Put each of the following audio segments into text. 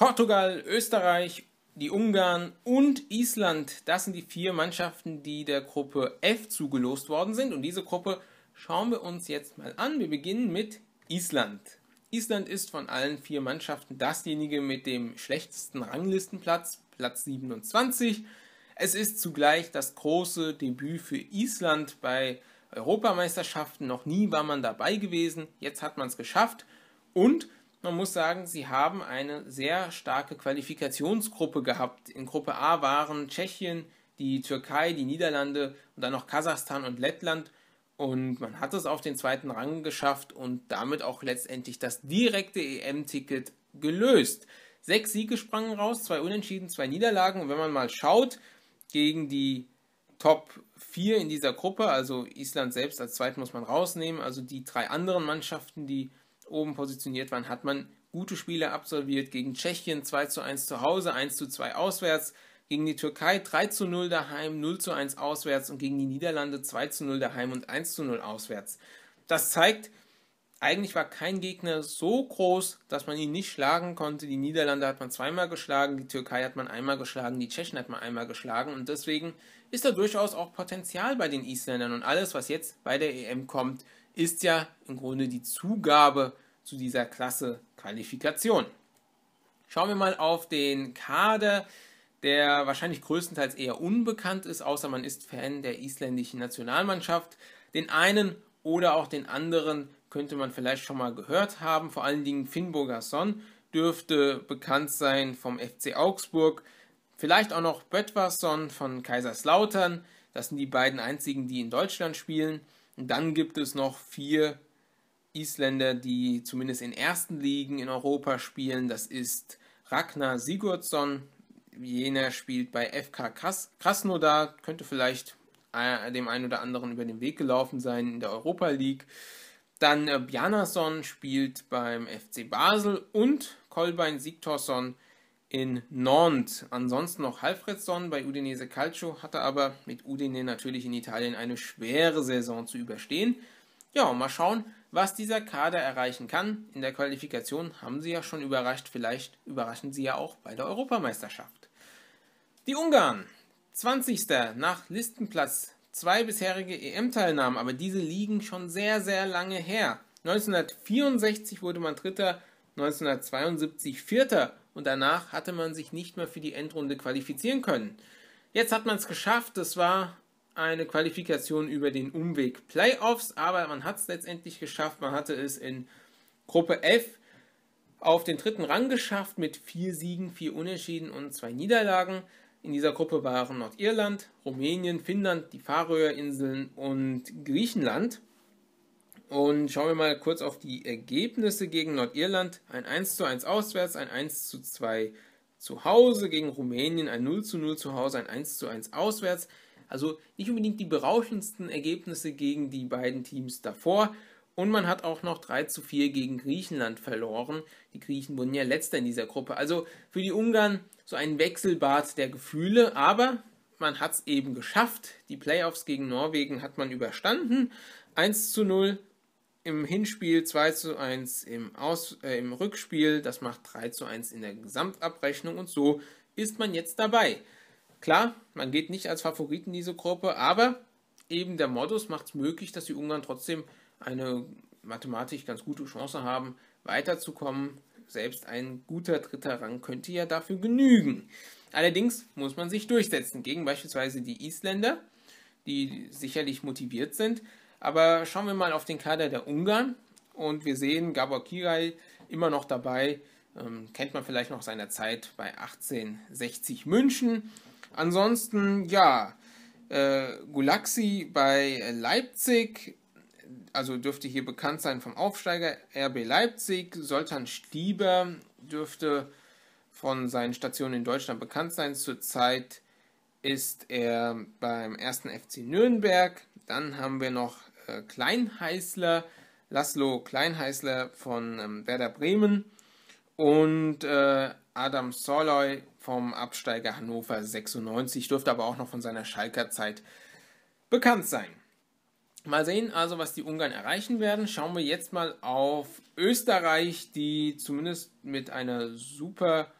Portugal, Österreich, die Ungarn und Island. Das sind die vier Mannschaften, die der Gruppe F zugelost worden sind. Und diese Gruppe schauen wir uns jetzt mal an. Wir beginnen mit Island. Island ist von allen vier Mannschaften dasjenige mit dem schlechtesten Ranglistenplatz, Platz 27. Es ist zugleich das große Debüt für Island bei Europameisterschaften. Noch nie war man dabei gewesen. Jetzt hat man es geschafft. Und man muss sagen, sie haben eine sehr starke Qualifikationsgruppe gehabt. In Gruppe A waren Tschechien, die Türkei, die Niederlande und dann noch Kasachstan und Lettland. Und man hat es auf den zweiten Rang geschafft und damit auch letztendlich das direkte EM-Ticket gelöst. Sechs Siege sprangen raus, zwei Unentschieden, zwei Niederlagen. Und wenn man mal schaut, gegen die Top 4 in dieser Gruppe, also Island selbst als zweit muss man rausnehmen, also die drei anderen Mannschaften, die oben positioniert waren, hat man gute Spiele absolviert. Gegen Tschechien 2 zu 1 zu Hause, 1 zu 2 auswärts. Gegen die Türkei 3 zu 0 daheim, 0 zu 1 auswärts und gegen die Niederlande 2 zu 0 daheim und 1 zu 0 auswärts. Das zeigt, eigentlich war kein Gegner so groß, dass man ihn nicht schlagen konnte. Die Niederlande hat man zweimal geschlagen, die Türkei hat man einmal geschlagen, die Tschechen hat man einmal geschlagen und deswegen ist da durchaus auch Potenzial bei den Isländern. Und alles, was jetzt bei der EM kommt, ist ja im Grunde die Zugabe zu dieser Klasse Qualifikation. Schauen wir mal auf den Kader, der wahrscheinlich größtenteils eher unbekannt ist, außer man ist Fan der isländischen Nationalmannschaft. Den einen oder auch den anderen könnte man vielleicht schon mal gehört haben. Vor allen Dingen Finnburger Son dürfte bekannt sein vom FC Augsburg Vielleicht auch noch Böttwasson von Kaiserslautern. Das sind die beiden einzigen, die in Deutschland spielen. Und dann gibt es noch vier Isländer, die zumindest in ersten Ligen in Europa spielen. Das ist Ragnar Sigurdsson. Jener spielt bei FK Krasnodar. Könnte vielleicht äh, dem einen oder anderen über den Weg gelaufen sein in der Europa League. Dann äh, Bjarnason spielt beim FC Basel und Kolbein Sigtorsson spielt in Nantes. Ansonsten noch Halfredsson bei Udinese Calcio, hatte aber mit Udine natürlich in Italien eine schwere Saison zu überstehen. Ja, mal schauen, was dieser Kader erreichen kann. In der Qualifikation haben sie ja schon überrascht, vielleicht überraschen sie ja auch bei der Europameisterschaft. Die Ungarn, 20. nach Listenplatz. Zwei bisherige EM-Teilnahmen, aber diese liegen schon sehr, sehr lange her. 1964 wurde man Dritter, 1972 Vierter und danach hatte man sich nicht mehr für die Endrunde qualifizieren können. Jetzt hat man es geschafft, das war eine Qualifikation über den Umweg Playoffs, aber man hat es letztendlich geschafft, man hatte es in Gruppe F auf den dritten Rang geschafft mit vier Siegen, vier Unentschieden und zwei Niederlagen. In dieser Gruppe waren Nordirland, Rumänien, Finnland, die Färöerinseln und Griechenland. Und schauen wir mal kurz auf die Ergebnisse gegen Nordirland. Ein 1 zu 1 auswärts, ein 1 zu 2 zu Hause gegen Rumänien, ein 0 zu 0 zu Hause, ein 1 zu 1 auswärts. Also nicht unbedingt die berauschendsten Ergebnisse gegen die beiden Teams davor. Und man hat auch noch 3 zu 4 gegen Griechenland verloren. Die Griechen wurden ja letzter in dieser Gruppe. Also für die Ungarn so ein Wechselbad der Gefühle. Aber man hat es eben geschafft. Die Playoffs gegen Norwegen hat man überstanden. 1 zu 0 im Hinspiel 2 zu 1 im, Aus, äh, im Rückspiel, das macht 3 zu 1 in der Gesamtabrechnung und so ist man jetzt dabei. Klar, man geht nicht als Favoriten diese Gruppe, aber eben der Modus macht es möglich, dass die Ungarn trotzdem eine mathematisch ganz gute Chance haben, weiterzukommen. Selbst ein guter dritter Rang könnte ja dafür genügen. Allerdings muss man sich durchsetzen gegen beispielsweise die Isländer, die sicherlich motiviert sind, aber schauen wir mal auf den Kader der Ungarn und wir sehen Gabor Kirai immer noch dabei. Ähm, kennt man vielleicht noch seiner Zeit bei 1860 München. Ansonsten, ja, äh, Gulaxi bei Leipzig, also dürfte hier bekannt sein vom Aufsteiger RB Leipzig. Soltan Stieber dürfte von seinen Stationen in Deutschland bekannt sein. Zurzeit ist er beim ersten FC Nürnberg. Dann haben wir noch äh, Kleinheißler, Laszlo Kleinheißler von ähm, Werder Bremen und äh, Adam Soloy vom Absteiger Hannover 96, dürfte aber auch noch von seiner Schalker Zeit bekannt sein. Mal sehen also, was die Ungarn erreichen werden. Schauen wir jetzt mal auf Österreich, die zumindest mit einer super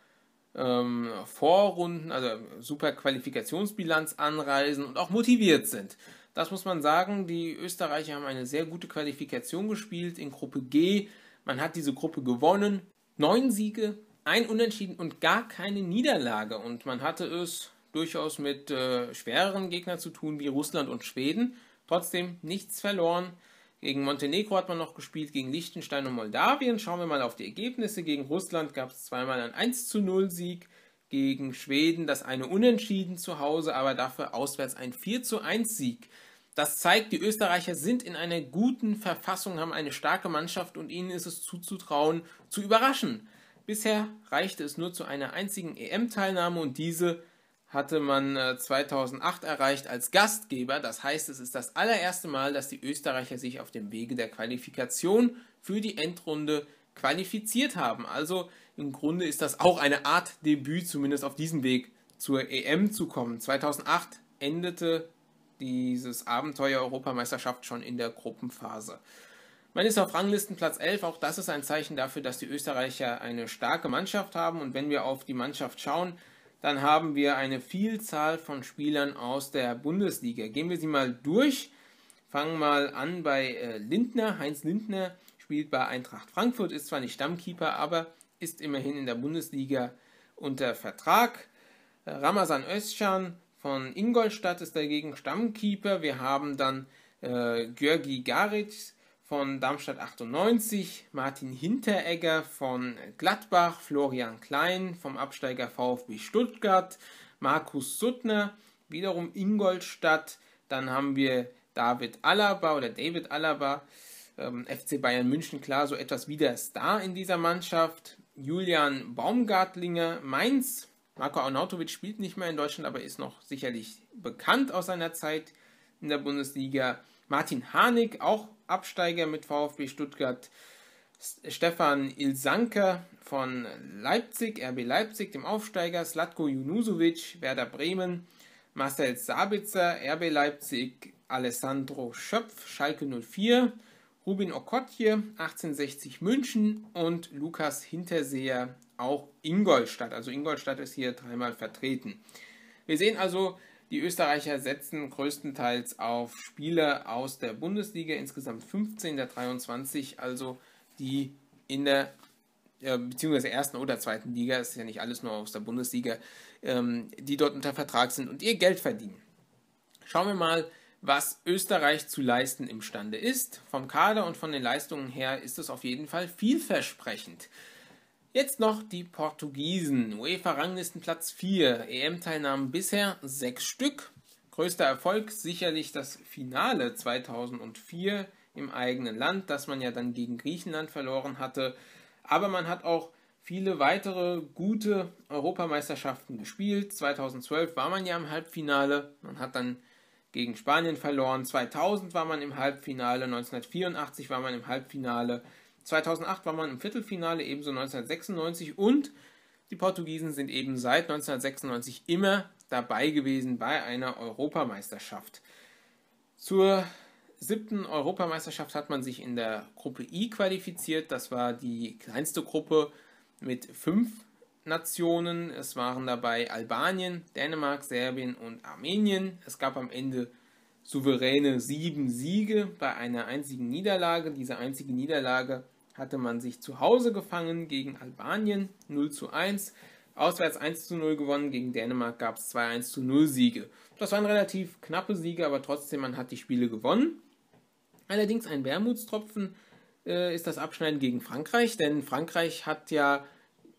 ähm, Vorrunden, also super Qualifikationsbilanz anreisen und auch motiviert sind. Das muss man sagen, die Österreicher haben eine sehr gute Qualifikation gespielt in Gruppe G. Man hat diese Gruppe gewonnen. Neun Siege, ein Unentschieden und gar keine Niederlage. Und man hatte es durchaus mit äh, schwereren Gegnern zu tun wie Russland und Schweden. Trotzdem nichts verloren. Gegen Montenegro hat man noch gespielt, gegen Liechtenstein und Moldawien. Schauen wir mal auf die Ergebnisse. Gegen Russland gab es zweimal einen 1 zu 0 Sieg gegen Schweden, das eine Unentschieden zu Hause, aber dafür auswärts ein 4 zu 1 Sieg. Das zeigt, die Österreicher sind in einer guten Verfassung, haben eine starke Mannschaft und ihnen ist es zuzutrauen, zu überraschen. Bisher reichte es nur zu einer einzigen EM-Teilnahme und diese hatte man 2008 äh, erreicht als Gastgeber. Das heißt, es ist das allererste Mal, dass die Österreicher sich auf dem Wege der Qualifikation für die Endrunde qualifiziert haben. Also im Grunde ist das auch eine Art Debüt, zumindest auf diesem Weg zur EM zu kommen. 2008 endete dieses Abenteuer Europameisterschaft schon in der Gruppenphase. Man ist auf Ranglisten Platz 11, auch das ist ein Zeichen dafür, dass die Österreicher eine starke Mannschaft haben. Und wenn wir auf die Mannschaft schauen, dann haben wir eine Vielzahl von Spielern aus der Bundesliga. Gehen wir sie mal durch. Fangen mal an bei äh, Lindner. Heinz Lindner spielt bei Eintracht Frankfurt, ist zwar nicht Stammkeeper, aber ist immerhin in der Bundesliga unter Vertrag. Ramazan Özcan von Ingolstadt ist dagegen Stammkeeper. Wir haben dann äh, Georgi Garic von Darmstadt 98, Martin Hinteregger von Gladbach, Florian Klein vom Absteiger VfB Stuttgart, Markus Suttner, wiederum Ingolstadt. Dann haben wir David Alaba oder David Alaba, ähm, FC Bayern München, klar, so etwas wie der Star in dieser Mannschaft. Julian Baumgartlinger Mainz. Marco Arnautovic spielt nicht mehr in Deutschland, aber ist noch sicherlich bekannt aus seiner Zeit in der Bundesliga. Martin Harnik, auch Absteiger mit VfB Stuttgart. Stefan Ilsanker von Leipzig, RB Leipzig, dem Aufsteiger. Slatko Junusovic, Werder Bremen. Marcel Sabitzer, RB Leipzig. Alessandro Schöpf, Schalke 04. Rubin Okotje, 1860 München und Lukas Hinterseher, auch Ingolstadt. Also Ingolstadt ist hier dreimal vertreten. Wir sehen also, die Österreicher setzen größtenteils auf Spieler aus der Bundesliga, insgesamt 15 der 23, also die in der beziehungsweise ersten oder zweiten Liga, ist ja nicht alles nur aus der Bundesliga, ähm, die dort unter Vertrag sind und ihr Geld verdienen. Schauen wir mal, was Österreich zu leisten imstande ist. Vom Kader und von den Leistungen her ist es auf jeden Fall vielversprechend. Jetzt noch die Portugiesen. uefa ranglisten Platz 4. EM-Teilnahmen bisher 6 Stück. Größter Erfolg sicherlich das Finale 2004 im eigenen Land, das man ja dann gegen Griechenland verloren hatte. Aber man hat auch viele weitere gute Europameisterschaften gespielt. 2012 war man ja im Halbfinale. Man hat dann gegen Spanien verloren, 2000 war man im Halbfinale, 1984 war man im Halbfinale, 2008 war man im Viertelfinale, ebenso 1996 und die Portugiesen sind eben seit 1996 immer dabei gewesen bei einer Europameisterschaft. Zur siebten Europameisterschaft hat man sich in der Gruppe I e qualifiziert. Das war die kleinste Gruppe mit fünf Nationen. Es waren dabei Albanien, Dänemark, Serbien und Armenien. Es gab am Ende souveräne sieben Siege bei einer einzigen Niederlage. Diese einzige Niederlage hatte man sich zu Hause gefangen gegen Albanien 0 zu 1. Auswärts 1 zu 0 gewonnen, gegen Dänemark gab es 2 1 zu 0 Siege. Das waren relativ knappe Siege, aber trotzdem, man hat die Spiele gewonnen. Allerdings ein Wermutstropfen äh, ist das Abschneiden gegen Frankreich, denn Frankreich hat ja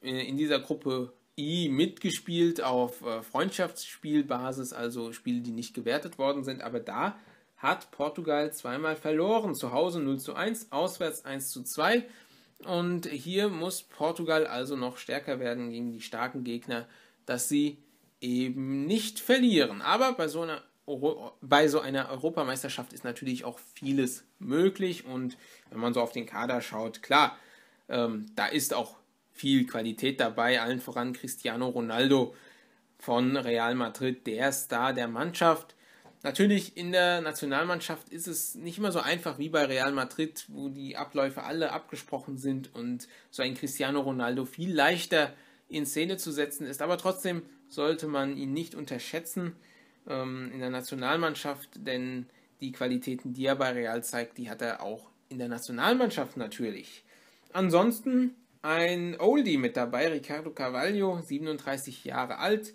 äh, in dieser Gruppe I mitgespielt auf äh, Freundschaftsspielbasis, also Spiele, die nicht gewertet worden sind. Aber da hat Portugal zweimal verloren. Zu Hause 0 zu 1, auswärts 1 zu 2. Und hier muss Portugal also noch stärker werden gegen die starken Gegner, dass sie eben nicht verlieren. Aber bei so einer, bei so einer Europameisterschaft ist natürlich auch vieles möglich. Und wenn man so auf den Kader schaut, klar, ähm, da ist auch viel Qualität dabei, allen voran Cristiano Ronaldo von Real Madrid, der Star der Mannschaft. Natürlich in der Nationalmannschaft ist es nicht immer so einfach wie bei Real Madrid, wo die Abläufe alle abgesprochen sind und so ein Cristiano Ronaldo viel leichter in Szene zu setzen ist. Aber trotzdem sollte man ihn nicht unterschätzen ähm, in der Nationalmannschaft, denn die Qualitäten, die er bei Real zeigt, die hat er auch in der Nationalmannschaft natürlich. Ansonsten ein Oldie mit dabei, Ricardo Carvalho, 37 Jahre alt,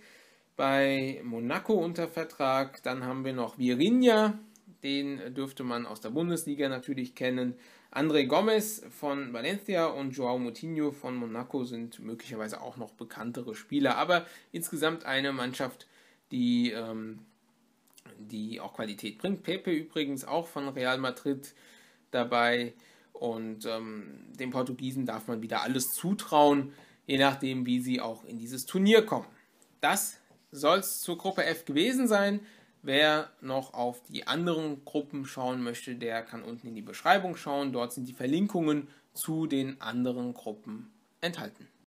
bei Monaco unter Vertrag. Dann haben wir noch Virinha, den dürfte man aus der Bundesliga natürlich kennen. André Gomez von Valencia und João Moutinho von Monaco sind möglicherweise auch noch bekanntere Spieler, aber insgesamt eine Mannschaft, die, ähm, die auch Qualität bringt. Pepe übrigens auch von Real Madrid dabei. Und ähm, den Portugiesen darf man wieder alles zutrauen, je nachdem, wie sie auch in dieses Turnier kommen. Das soll es zur Gruppe F gewesen sein. Wer noch auf die anderen Gruppen schauen möchte, der kann unten in die Beschreibung schauen. Dort sind die Verlinkungen zu den anderen Gruppen enthalten.